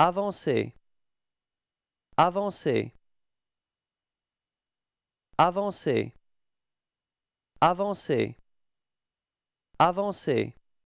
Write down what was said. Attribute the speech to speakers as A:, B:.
A: Avancer. Avancer. Avancer. Avancer. Avancer.